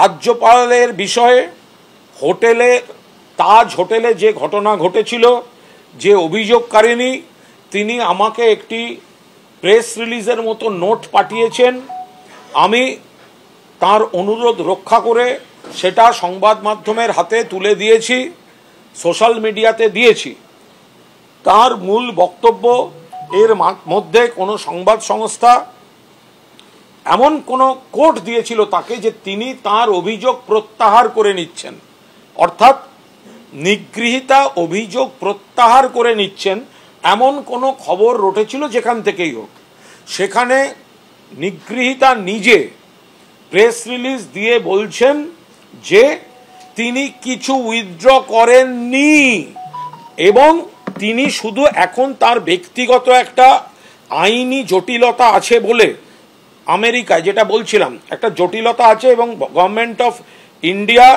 রাজ্যপালের বিষয়ে হোটেলে তাজ হোটেলে যে ঘটনা ঘটেছিল যে অভিযোগকারিনী তিনি আমাকে একটি প্রেস রিলিজের মতো নোট পাঠিয়েছেন আমি তার অনুরোধ রক্ষা করে সেটা সংবাদ মাধ্যমের হাতে তুলে দিয়েছি সোশ্যাল মিডিয়াতে দিয়েছি তার মূল বক্তব্য এর মধ্যে কোনো সংবাদ সংস্থা এমন কোনো কোর্ট দিয়েছিল তাকে যে তিনি তার অভিযোগ প্রত্যাহার করে নিচ্ছেন অর্থাৎ নিগৃহীতা অভিযোগ প্রত্যাহার করে নিচ্ছেন এমন কোনো খবর রটেছিল যেখান থেকেই হোক সেখানে নিগৃহীতা নিজে প্রেস রিলিজ দিয়ে বলছেন যে তিনি কিছু উইথড্র করেননি এবং তিনি শুধু এখন তার ব্যক্তিগত একটা আইনি জটিলতা আছে বলে আমেরিকায় যেটা বলছিলাম একটা জটিলতা আছে এবং government of India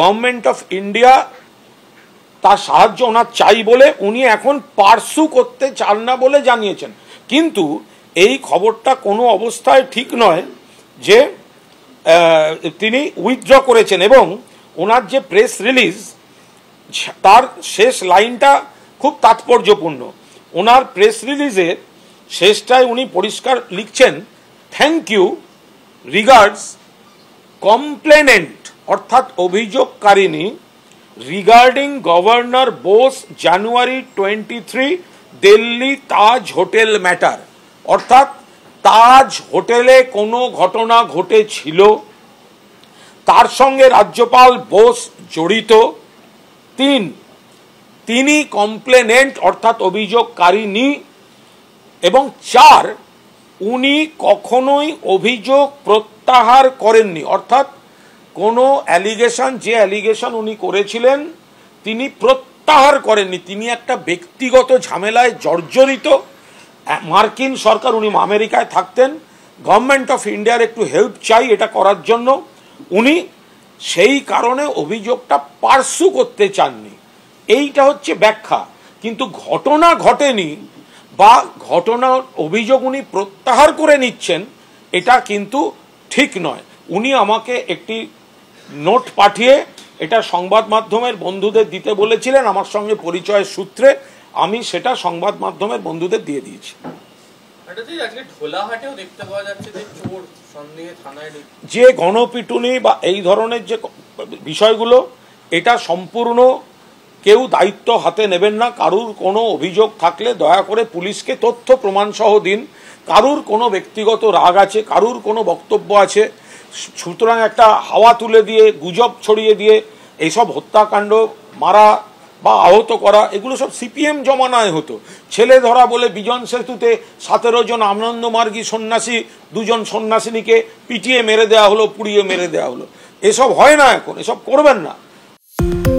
government of India তার সাহায্য ওনার চাই বলে উনি এখন পার্সু করতে চান না বলে জানিয়েছেন কিন্তু এই খবরটা কোনো অবস্থায় ঠিক নয় যে তিনি উইথড্র করেছেন এবং ওনার যে প্রেস রিলিজ তার শেষ লাইনটা খুব তাৎপর্যপূর্ণ ওনার প্রেস রিলিজের শেষটায় উনি পরিষ্কার লিখছেন থ্যাংক ইউ রিগার্ডস কমপ্লেনেন্ট অর্থাৎ অভিযোগকারিণী regarding governor Bose January twenty three Delhi Taj hotel matter অর্থাৎ তাজ হোটেলে কোনো ঘটনা ঘটেছিল তার সঙ্গে রাজ্যপাল বোস জড়িত তিন তিনি কমপ্লেনেন্ট অর্থাৎ অভিযোগকারিনী এবং চার উনি কখনোই অভিযোগ প্রত্যাহার করেননি অর্থাৎ কোনো অ্যালিগেশন যে অ্যালিগেশন উনি করেছিলেন তিনি প্রত্যাহার করেননি তিনি একটা ব্যক্তিগত ঝামেলায় জর্জরিত মার্কিন সরকার উনি আমেরিকায় থাকতেন গভর্নমেন্ট অফ ইন্ডিয়ার একটু হেল্প চাই এটা করার জন্য উনি সেই কারণে অভিযোগটা পার্সু করতে চাননি এইটা হচ্ছে ব্যাখ্যা কিন্তু ঘটনা ঘটেনি বা ঘটনার অভিযোগ উনি প্রত্যাহার করে নিচ্ছেন এটা কিন্তু ঠিক নয় উনি আমাকে একটি নোট পাঠিয়ে এটা সংবাদ মাধ্যমের বন্ধুদের দিতে বলেছিলেন আমার সঙ্গে পরিচয়ের সূত্রে আমি সেটা সংবাদ মাধ্যমের বন্ধুদের দিয়ে দিয়েছি যে গণপিটুনি বা এই ধরনের যে বিষয়গুলো এটা সম্পূর্ণ কেউ দায়িত্ব হাতে নেবেন না কারুর কোনো অভিযোগ থাকলে দয়া করে পুলিশকে তথ্য প্রমাণসহ দিন কারুর কোনো ব্যক্তিগত রাগ আছে কারুর কোনো বক্তব্য আছে সুতরাং একটা হাওয়া তুলে দিয়ে গুজব ছড়িয়ে দিয়ে এইসব হত্যাকাণ্ড মারা বা আহত করা এগুলো সব সিপিএম জমানায় হতো ছেলে ধরা বলে বিজন সেতুতে সতেরো জন আনন্দমার্গী সন্ন্যাসী দুজন সন্ন্যাসিনীকে পিটিয়ে মেরে দেওয়া হলো পুড়িয়ে মেরে দেওয়া হলো এসব হয় না এখন এসব করবেন না